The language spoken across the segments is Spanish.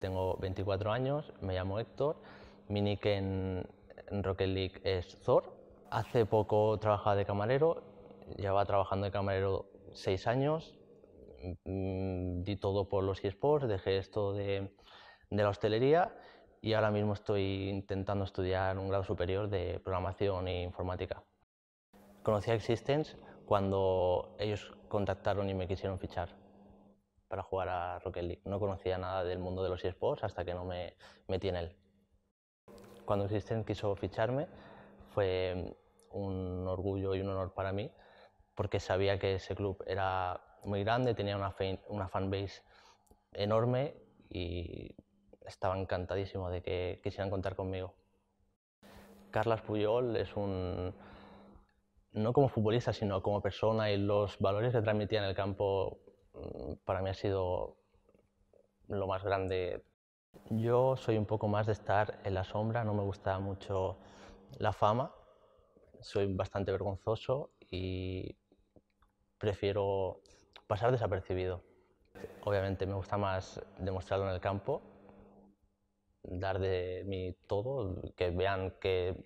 Tengo 24 años, me llamo Héctor, mi nick en, Rocket League es Thor. Hace poco trabajaba de camarero, llevaba trabajando de camarero 6 años, mm, di todo por los esports, dejé esto de, de, la hostelería y ahora mismo estoy intentando estudiar un grado superior de programación e informática. Conocí a Existence cuando ellos contactaron y me quisieron fichar para jugar a Rocket League. No conocía nada del mundo de los esports hasta que no me metí en él. Cuando System quiso ficharme fue un orgullo y un honor para mí porque sabía que ese club era muy grande, tenía una, fan, una fanbase enorme y estaba encantadísimo de que quisieran contar conmigo. Carlas Puyol es un, no como futbolista, sino como persona y los valores que transmitía en el campo Mm, para mí ha sido lo más grande. Yo soy un poco más de estar en la sombra, no me gusta mucho la fama, soy bastante vergonzoso y prefiero pasar desapercibido. Obviamente me gusta más demostrarlo en el campo, dar de mí todo, que vean que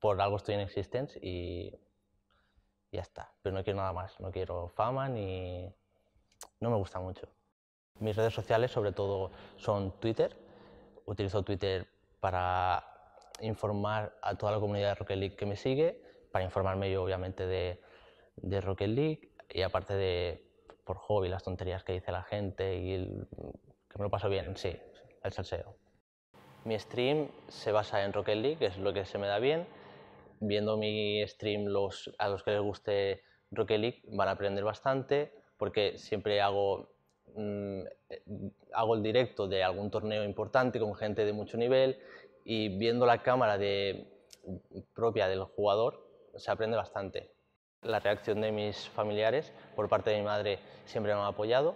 por algo estoy en existence y ya está. Pero no quiero nada más, no quiero fama ni... No me gusta mucho. Mis redes sociales sobre todo son Twitter. Utilizo Twitter para informar a toda la comunidad de Rocket League que me sigue, para informarme yo obviamente de, de Rocket League y aparte de por hobby las tonterías que dice la gente y que me lo paso bien, sí, el salseo. Mi stream se basa en Rocket League, que es lo que se me da bien, viendo mi stream, los, a los que les guste Rocket League van a aprender bastante, porque siempre hago, mm, hago el directo de algún torneo importante con gente de mucho nivel y viendo la cámara de, propia del jugador se aprende bastante. La reacción de mis familiares por parte de mi madre siempre me ha apoyado,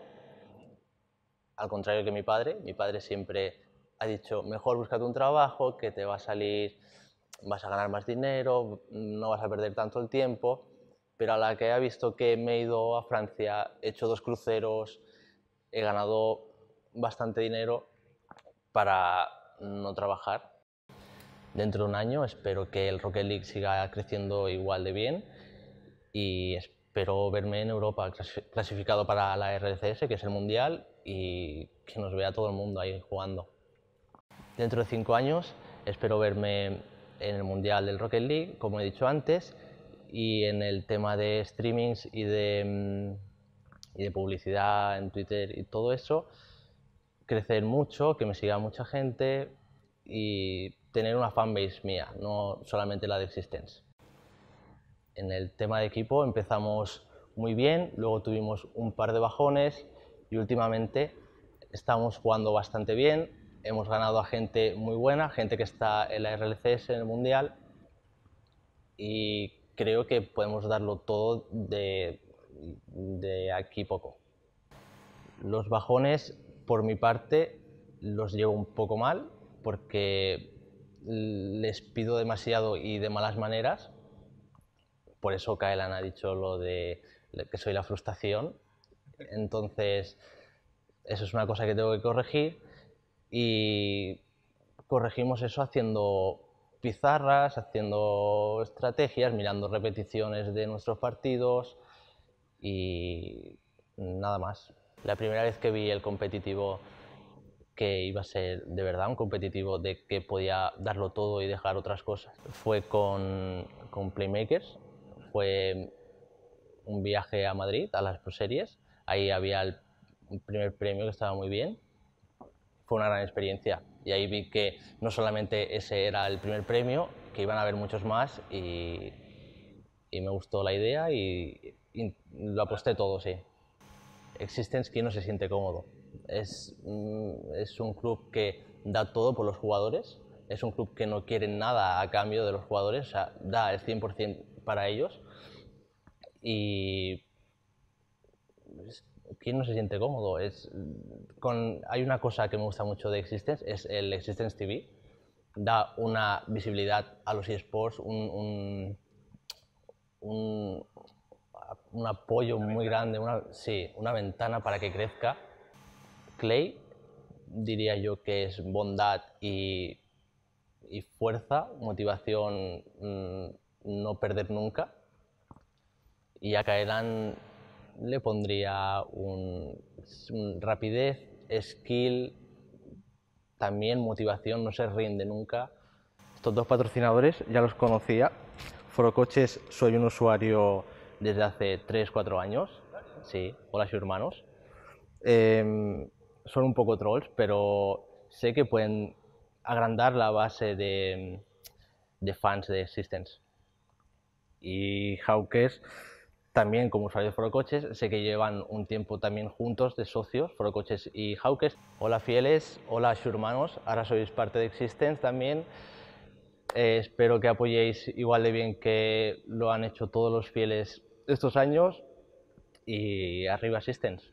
al contrario que mi padre. Mi padre siempre ha dicho, mejor búscate un trabajo que te va a salir vas a ganar más dinero, no vas a perder tanto el tiempo, pero a la que he visto que me he ido a Francia, he hecho dos cruceros, he ganado bastante dinero para no trabajar. Dentro de un año espero que el Rocket League siga creciendo igual de bien y espero verme en Europa clasificado para la RCS, que es el Mundial, y que nos vea todo el mundo ahí jugando. Dentro de cinco años espero verme en el Mundial del Rocket League, como he dicho antes, y en el tema de streamings y de, mm, y de publicidad en Twitter y todo eso, crecer mucho, que me siga mucha gente y tener una fanbase mía, no solamente la de Existence. En el tema de equipo empezamos muy bien, luego tuvimos un par de bajones y últimamente estamos jugando bastante bien, hemos ganado a gente muy buena, gente que está en la RLCS, en el Mundial, y creo que podemos darlo todo de, aquí poco. Los bajones, por mi parte, los llevo un poco mal, porque les pido demasiado y de malas maneras. Por eso Kaelan ha dicho lo de que soy la frustración. Entonces, eso es una cosa que tengo que corregir y corregimos eso haciendo pizarras, haciendo estrategias, mirando repeticiones de nuestros partidos y nada más. La primera vez que vi el competitivo que iba a ser de verdad un competitivo de que podía darlo todo y dejar otras cosas. Fue con, con Playmakers, fue un viaje a Madrid, a las series. Ahí había el primer premio que estaba muy bien fue una gran experiencia. Y ahí vi que no solamente ese era el primer premio, que iban a haber muchos más y, y me gustó la idea y, lo aposté todo, sí. Existence, que no se siente cómodo? Es, mm, es un club que da todo por los jugadores, es un club que no quiere nada a cambio de los jugadores, o sea, da el 100% para ellos y pues, ¿quién no se siente cómodo? Es, mm, con, hay una cosa que me gusta mucho de Existence, es el Existence TV. Da una visibilidad a los eSports, un, un, un, apoyo muy grande, una, sí, una ventana para que crezca. Clay diría yo que es bondad y, y fuerza, motivación, mm, no perder nunca. Y a eran le pondría rapidez, skill, también motivación, no se rinde nunca. Estos dos patrocinadores ya los conocía. Forocoches soy un usuario desde hace 3-4 años. Sí, hola, soy hermanos. Em, son un poco trolls, pero sé que pueden agrandar la base de, fans de Existence. Y Hawkes también como usuarios Forocoches, sé que llevan un tiempo también juntos de socios, Forocoches y Hawkers. Hola fieles, hola Shurmanos, ahora sois parte de Existence también. Eh, espero que apoyéis igual de bien que lo han hecho todos los fieles estos años y arriba Existence.